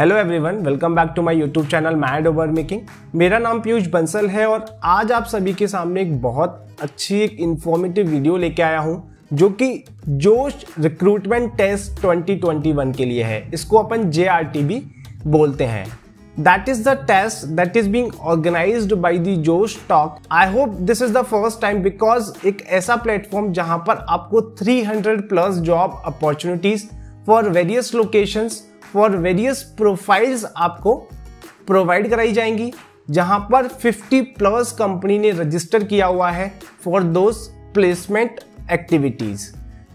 Hello everyone welcome back to my YouTube channel mad over making मेरा नाम पीयूष बंसल है और आज आप सभी के सामने एक बहुत अच्छी एक इन्फॉर्मेटिव वीडियो लेके आया हूँ जो कि जोश रिक्रूटमेंट टेस्ट 2021 के लिए है इसको अपन जे बोलते हैं that is the test that is being organise by the Josh talk I hope this is the first time because एक ऐसा प्लेटफॉर्म जहां पर आपको 300 plus job opportunities for various locations for various profiles आपको प्रोवाइड कराई जाएंगी जहां पर 50 प्लस कंपनी ने रजिस्टर किया हुआ है फॉर दोज प्लेसमेंट एक्टिविटीज़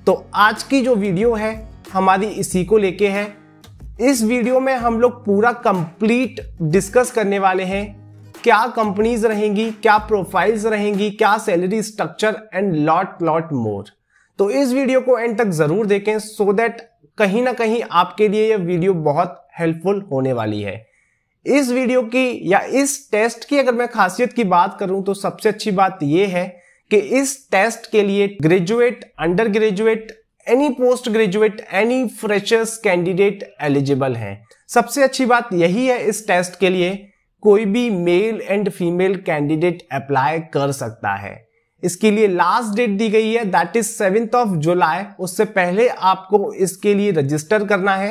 तो आज की जो वीडियो है हमारी इसी को लेके है इस वीडियो में हम लोग पूरा कंप्लीट डिस्कस करने वाले हैं क्या कंपनीज रहेंगी क्या प्रोफाइल्स रहेंगी क्या salary structure and lot lot more तो इस वीडियो को एंड तक जरूर देखें सो so दैट कहीं ना कहीं आपके लिए यह वीडियो बहुत हेल्पफुल होने वाली है इस वीडियो की या इस टेस्ट की अगर मैं खासियत की बात करूं तो सबसे अच्छी बात यह है कि इस टेस्ट के लिए graduate under graduate any post graduate any freshers candidate eligible हैं सबसे अच्छी बात यही है इस टेस्ट के लिए कोई भी male and female candidate apply कर सकता है इसके लिए लास्ट डेट दी गई है that is seventh of July उससे पहले आपको इसके लिए रजिस्टर करना है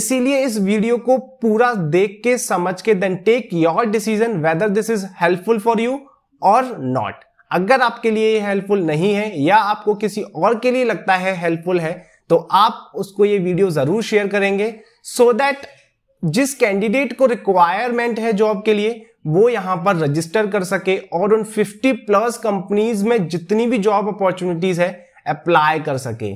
इसीलिए इस वीडियो को पूरा देख के समझ के then take your decision whether this is helpful for you और नॉट अगर आपके लिए ये हेल्पफुल नहीं है या आपको किसी और के लिए लगता है हेल्पफुल है तो आप उसको ये वीडियो जरूर शेयर करेंगे सो so दैट जिस कैंडिडेट को रिक्वायरमेंट है जॉब के लिए वो यहां पर रजिस्टर कर सके और उन 50 प्लस कंपनीज में जितनी भी जॉब अपॉर्चुनिटीज है अप्लाई कर सके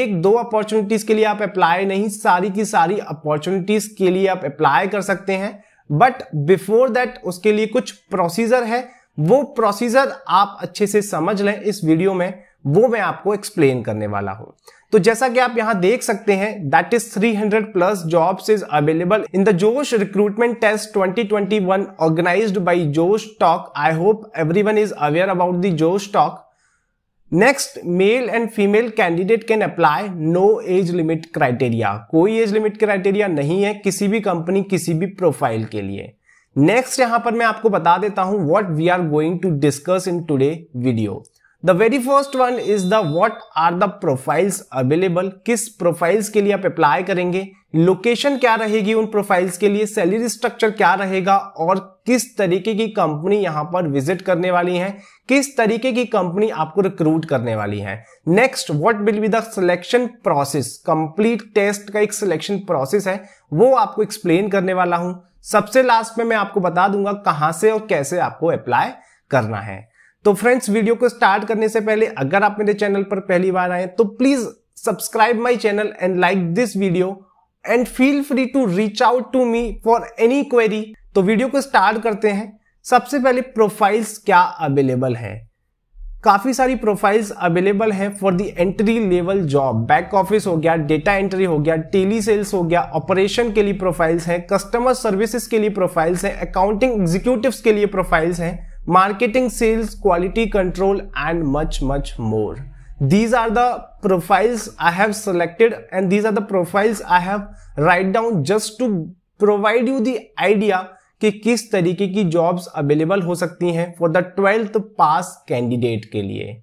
एक दो अपॉर्चुनिटीज के लिए आप अप्लाई नहीं सारी की सारी अपॉर्चुनिटीज के लिए आप अप्लाई कर सकते हैं बट बिफोर दैट उसके लिए कुछ प्रोसीजर है वो प्रोसीजर आप अच्छे से समझ लें इस वीडियो में वो मैं आपको एक्सप्लेन करने वाला हूं तो जैसा कि आप यहां देख सकते हैं that is 300 plus jobs is available in the Josh recruitment test 2021 organised by Josh talk I hope everyone is aware about the Josh talk next male and female candidate can apply no age limit criteria कोई age limit criteria नहीं है किसी भी company किसी भी profile के लिए next यहां पर मैं आपको बता देता हूं what we are going to discuss in today video the very first one is the what are the profiles available किस प्रोफाइल्स के लिए आप अप्लाई करेंगे लोकेशन क्या रहेगी उन प्रोफाइल्स के लिए सैलरी स्ट्रक्चर क्या रहेगा और किस तरीके की कंपनी यहां पर विजिट करने वाली है किस तरीके की कंपनी आपको रिक्रूट करने वाली है next what will be the selection process complete test का एक सिलेक्शन प्रोसेस है वो आपको एक्सप्लेन करने वाला हूं सबसे लास्ट में मैं आपको बता दूंगा कहां से और कैसे आपको अप्लाई करना है तो फ्रेंड्स वीडियो को स्टार्ट करने से पहले अगर आप मेरे चैनल पर पहली बार आए तो please subscribe my channel and like this video and feel free to reach out to me for any query तो वीडियो को स्टार्ट करते हैं सबसे पहले प्रोफाइल्स क्या अवेलेबल हैं काफ़ी सारी प्रोफाइल्स अवेलेबल हैं for the entry level job back office हो गया डेटा एंट्री हो गया टेली सेल्स हो गया ऑपरेशन के लिए प्रोफाइल्स हैं कस्टमर सर्विसेज के लिए प्रोफाइल्स हैं अकाउंटिंग एग्जीक्यूटिव के लिए प्रोफाइल्स हैं marketing, sales, quality control, and much, much more. These are the profiles I have selected and these are the profiles I have write down just to provide you the idea कि किस तरीके की jobs available हो सकती हैं for the twelfth pass candidate के लिए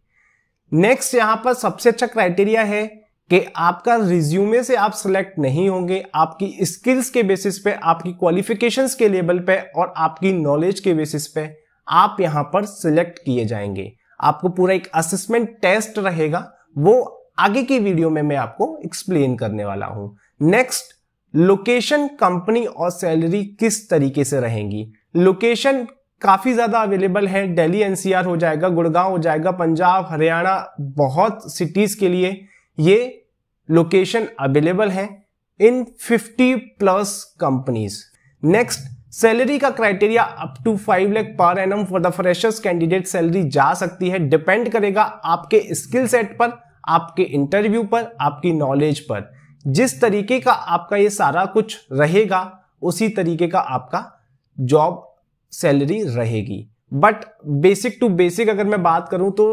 next यहाँ पर सबसे अच्छा क्राइटेरिया है कि आपका रिज्यूमे से आप सिलेक्ट नहीं होंगे आपकी स्किल्स के बेसिस पे आपकी क्वालिफिकेशंस के लेवल पे और आपकी नॉलेज के बेसिस पे आप यहां पर सिलेक्ट किए जाएंगे आपको पूरा एक असेसमेंट टेस्ट रहेगा वो आगे की वीडियो में मैं आपको एक्सप्लेन करने वाला हूं नेक्स्ट लोकेशन कंपनी और सैलरी किस तरीके से रहेंगी लोकेशन काफ़ी ज़्यादा अवेलेबल है दिल्ली एनसीआर हो जाएगा गुड़गांव हो जाएगा पंजाब हरियाणा बहुत सिटीज़ के लिए ये लोकेशन अवेलेबल है in 50 plus companies next salary का criteria up to five lakh per annum for the freshers candidate salary जा सकती है डिपेंड करेगा आपके स्किल सेट पर आपके इंटरव्यू पर आपकी नॉलेज पर जिस तरीके का आपका ये सारा कुछ रहेगा उसी तरीके का आपका जॉब सैलरी रहेगी बट बेसिक टू बेसिक अगर मैं बात करूं तो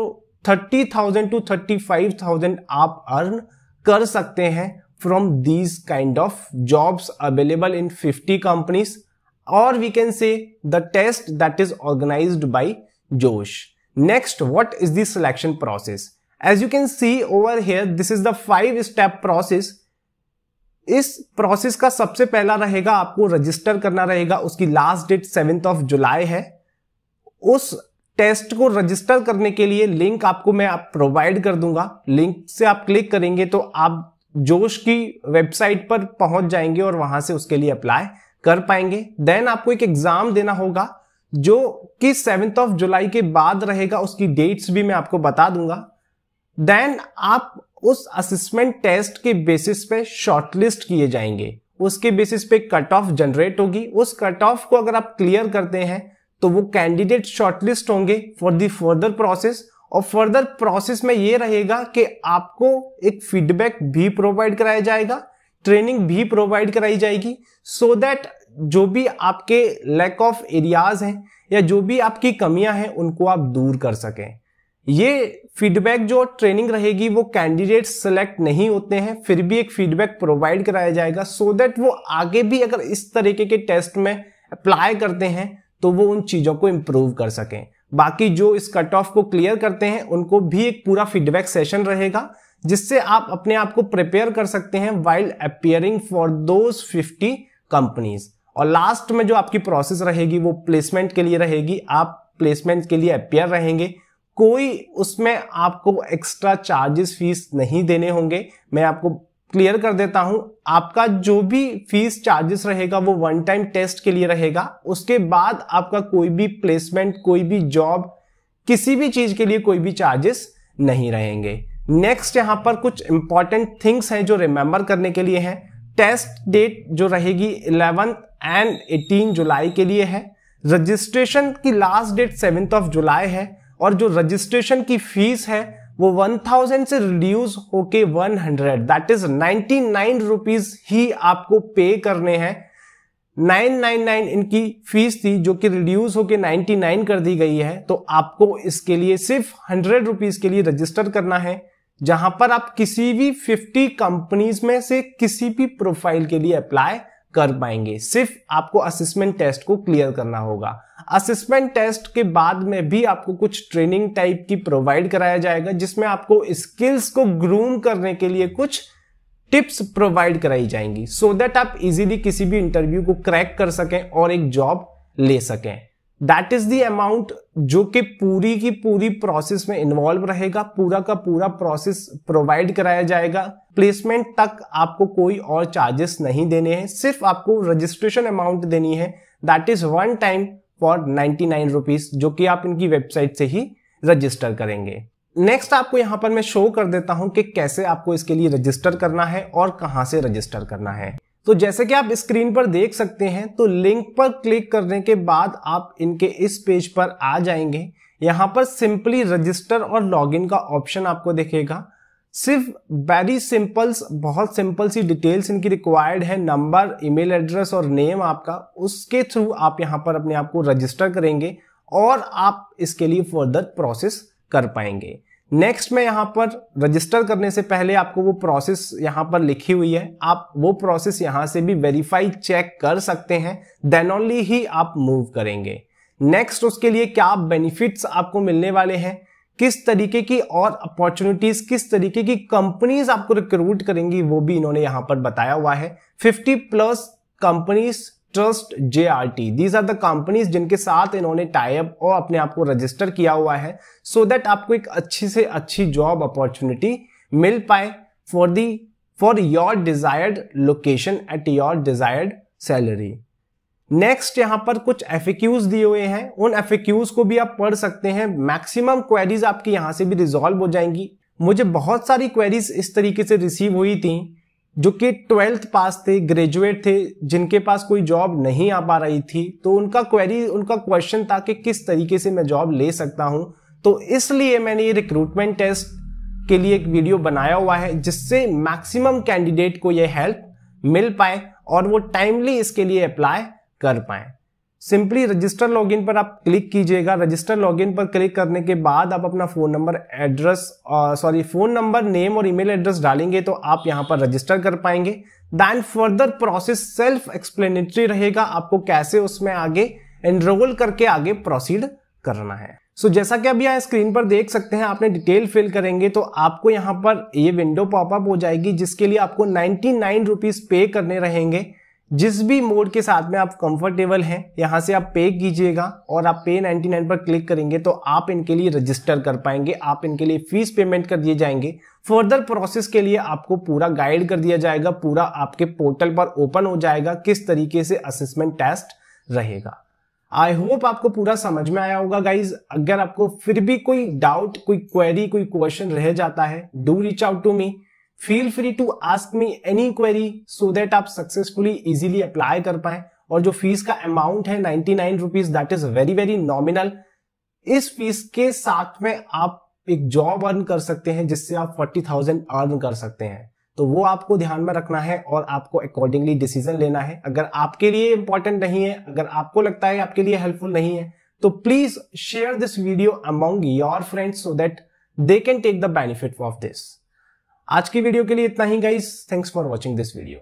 thirty thousand to thirty five thousand आप अर्न कर सकते हैं from these kind of jobs available in fifty companies और we can say the test that is organise by Josh next what is selection process as you can see over here this is the five step process इस process का सबसे पहला रहेगा आपको register करना रहेगा उसकी last date seventh of July है उस टेस्ट को रजिस्टर करने के लिए लिंक आपको मैं आप प्रोवाइड कर दूंगा लिंक से आप क्लिक करेंगे तो आप जोश की वेबसाइट पर पहुंच जाएंगे और वहां से उसके लिए अप्लाई कर पाएंगे देन आपको एक एग्जाम देना होगा जो कि सेवेंथ ऑफ जुलाई के बाद रहेगा उसकी डेट्स भी मैं आपको बता दूंगा देन आप उस असिस्मेंट टेस्ट के बेसिस पे शॉर्टलिस्ट किए जाएंगे उसके बेसिस पे कट ऑफ जनरेट होगी उस कट ऑफ को अगर आप क्लियर करते हैं तो वो कैंडिडेट शॉर्टलिस्ट होंगे फॉर दी फर्दर प्रोसेस और फर्दर प्रोसेस में ये रहेगा कि आपको एक फीडबैक भी प्रोवाइड कराया जाएगा ट्रेनिंग भी प्रोवाइड कराई जाएगी सो so दैट जो भी आपके लैक ऑफ एरियाज हैं या जो भी आपकी कमियां हैं उनको आप दूर कर सकें ये फीडबैक जो ट्रेनिंग रहेगी वो कैंडिडेट सेलेक्ट नहीं होते हैं फिर भी एक फीडबैक प्रोवाइड कराया जाएगा सो so दैट वो आगे भी अगर इस तरीके के टेस्ट में अप्लाई करते हैं तो वो उन चीज़ों को इम्प्रूव कर सकें बाकी जो इस कट ऑफ को क्लियर करते हैं उनको भी एक पूरा फीडबैक सेशन रहेगा जिससे आप अपने आप को प्रिपेयर कर सकते हैं while appearing for those fifty companies और लास्ट में जो आपकी प्रोसेस रहेगी वो प्लेसमेंट के लिए रहेगी आप प्लेसमेंट के लिए अपियर रहेंगे कोई उसमें आपको एक्स्ट्रा चार्जेस फीस नहीं देने होंगे मैं आपको क्लियर कर देता हूं आपका जो भी फीस चार्जेस रहेगा वो वन टाइम टेस्ट के लिए रहेगा उसके बाद आपका कोई भी प्लेसमेंट कोई भी जॉब किसी भी चीज के लिए कोई भी चार्जेस नहीं रहेंगे नेक्स्ट यहां पर कुछ इंपॉर्टेंट थिंग्स हैं जो रिमेंबर करने के लिए हैं टेस्ट डेट जो रहेगी इलेवन एंड एटीन जुलाई के लिए है रजिस्ट्रेशन की last date seventh of July है और जो रजिस्ट्रेशन की फीस है वो 1000 से रिड्यूस होके 100 hundred that is nine rupees ही आपको पे करने हैं 999 इनकी फीस थी जो कि रिड्यूस होके 99 कर दी गई है तो आपको इसके लिए सिर्फ हंड्रेड रुपीज के लिए रजिस्टर करना है जहां पर आप किसी भी 50 कंपनीज में से किसी भी प्रोफाइल के लिए अप्लाई कर पाएंगे सिर्फ आपको असिस्मेंट टेस्ट को क्लियर करना होगा असिस्मेंट टेस्ट के बाद में भी आपको कुछ ट्रेनिंग टाइप की प्रोवाइड कराया जाएगा जिसमें आपको स्किल्स को ग्रूम करने के लिए कुछ टिप्स प्रोवाइड कराई जाएंगी सो so दैट आप इजीली किसी भी इंटरव्यू को क्रैक कर सकें और एक जॉब ले सकें दैट इज दी अमाउंट जो कि पूरी की पूरी प्रोसेस में इन्वॉल्व रहेगा पूरा का पूरा प्रोसेस प्रोवाइड कराया जाएगा प्लेसमेंट तक आपको कोई और चार्जेस नहीं देने हैं सिर्फ आपको रजिस्ट्रेशन अमाउंट देनी है that is one time for ninety nine rupees जो कि आप इनकी वेबसाइट से ही रजिस्टर करेंगे नेक्स्ट आपको यहां पर मैं शो कर देता हूं कि कैसे आपको इसके लिए रजिस्टर करना है और कहां से रजिस्टर करना है तो जैसे कि आप स्क्रीन पर देख सकते हैं तो लिंक पर क्लिक करने के बाद आप इनके इस पेज पर आ जाएंगे यहां पर सिंपली रजिस्टर और लॉगिन का ऑप्शन आपको देखेगा सिर्फ वेरी सिंपल्स बहुत सिंपल सी डिटेल्स इनकी रिक्वायर्ड है नंबर ईमेल एड्रेस और नेम आपका उसके थ्रू आप यहां पर अपने आप को रजिस्टर करेंगे और आप इसके लिए फर्दर प्रोसेस कर पाएंगे नेक्स्ट में यहाँ पर रजिस्टर करने से पहले आपको वो प्रोसेस यहाँ पर लिखी हुई है आप वो प्रोसेस यहाँ से भी वेरीफाई चेक कर सकते हैं देन ओनली ही आप मूव करेंगे नेक्स्ट उसके लिए क्या बेनिफिट्स आपको मिलने वाले हैं किस तरीके की और अपॉर्चुनिटीज किस तरीके की कंपनीज आपको रिक्रूट करेंगी वो भी इन्होंने यहाँ पर बताया हुआ है 50 plus companies trust J R T these are the companies जिनके साथ इन्होंने टाइप और अपने आप को रजिस्टर किया हुआ है सो so दैट आपको एक अच्छी से अच्छी जॉब अपॉर्चुनिटी मिल पाए for the for your desired location at your desired salary next यहां पर कुछ एफिक्यूज दिए हुए हैं उन एफिक्यूज को भी आप पढ़ सकते हैं मैक्सिमम क्वेरीज आपकी यहां से भी रिजॉल्व हो जाएंगी मुझे बहुत सारी क्वेरीज इस तरीके से रिसीव हुई थी जो कि ट्वेल्थ पास थे ग्रेजुएट थे जिनके पास कोई जॉब नहीं आ पा रही थी तो उनका क्वेरी उनका क्वेश्चन था कि किस तरीके से मैं जॉब ले सकता हूं तो इसलिए मैंने ये रिक्रूटमेंट टेस्ट के लिए एक वीडियो बनाया हुआ है जिससे मैक्सिमम कैंडिडेट को ये हेल्प मिल पाए और वो टाइमली इसके लिए अप्लाई कर पाए सिंपली रजिस्टर लॉगिन पर आप क्लिक कीजिएगा रजिस्टर लॉगिन पर क्लिक करने के बाद आप अपना phone number address sorry phone number name और ईमेल एड्रेस डालेंगे तो आप यहाँ पर रजिस्टर कर पाएंगे then further process self explanatory रहेगा आपको कैसे उसमें आगे एनरोल करके आगे प्रोसीड करना है सो so, जैसा कि अभी यहाँ स्क्रीन पर देख सकते हैं आपने डिटेल फिल करेंगे तो आपको यहाँ पर ये विंडो पॉपअप हो जाएगी जिसके लिए आपको नाइन्टी नाइन रुपीज़ पे करने रहेंगे जिस भी मोड के साथ में आप कंफर्टेबल हैं यहां से आप पे कीजिएगा और आप पे 99 पर क्लिक करेंगे तो आप इनके लिए रजिस्टर कर पाएंगे आप इनके लिए फीस पेमेंट कर दिए जाएंगे फर्दर प्रोसेस के लिए आपको पूरा गाइड कर दिया जाएगा पूरा आपके पोर्टल पर ओपन हो जाएगा किस तरीके से असेसमेंट टेस्ट रहेगा आई होप आपको पूरा समझ में आया होगा गाइज अगर आपको फिर भी कोई डाउट कोई क्वेरी कोई क्वेश्चन रह जाता है do reach out to me feel free to ask me any query so that आप सक्सेसफुली इजीली अप्लाई कर पाए और जो फीस का अमाउंट है ninety nine rupees that is very very nominal इस फीस के साथ में आप एक जॉब अर्न कर सकते हैं जिससे आप फोर्टी थाउजेंड अर्न कर सकते हैं तो वो आपको ध्यान में रखना है और आपको अकॉर्डिंगली डिसीजन लेना है अगर आपके लिए इंपॉर्टेंट नहीं है अगर आपको लगता है आपके लिए हेल्पफुल नहीं है तो please share this video among your friends so that they can take the benefit of this आज की वीडियो के लिए इतना ही guys thanks for watching this video